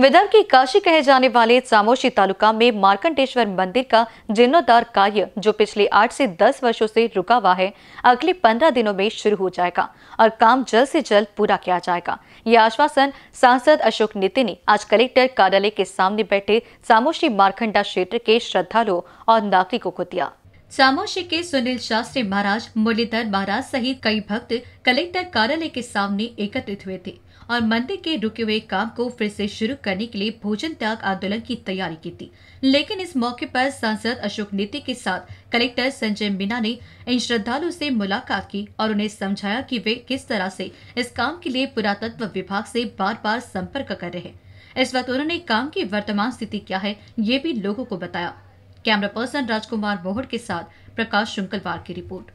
विदर्भ की काशी कहे जाने वाले सामोशी तालुका में मार्कंटेश्वर मंदिर का जीर्णोद्धार कार्य जो पिछले आठ से दस वर्षों से रुका हुआ है अगले पंद्रह दिनों में शुरू हो जाएगा और काम जल्द से जल्द पूरा किया जाएगा ये आश्वासन सांसद अशोक नीति ने आज कलेक्टर कार्यालय के सामने बैठे सामोशी मारखंडा क्षेत्र के श्रद्धालुओं और नागरिकों को दिया सामोशी के सुनील शास्त्री महाराज मुरलीधर महाराज सहित कई भक्त कलेक्टर कार्यालय के सामने एकत्रित हुए थे और मंदिर के रुके हुए काम को फिर से शुरू करने के लिए भोजन त्याग आंदोलन की तैयारी की थी लेकिन इस मौके पर सांसद अशोक नीति के साथ कलेक्टर संजय मीना ने इन श्रद्धालुओं से मुलाकात की और उन्हें समझाया कि वे किस तरह से इस काम के लिए पुरातत्व विभाग से बार बार संपर्क कर रहे हैं इस वक्त उन्होंने काम की वर्तमान स्थिति क्या है ये भी लोगों को बताया कैमरा पर्सन राजकुमार बोहड़ के साथ प्रकाश शुंकलवार की रिपोर्ट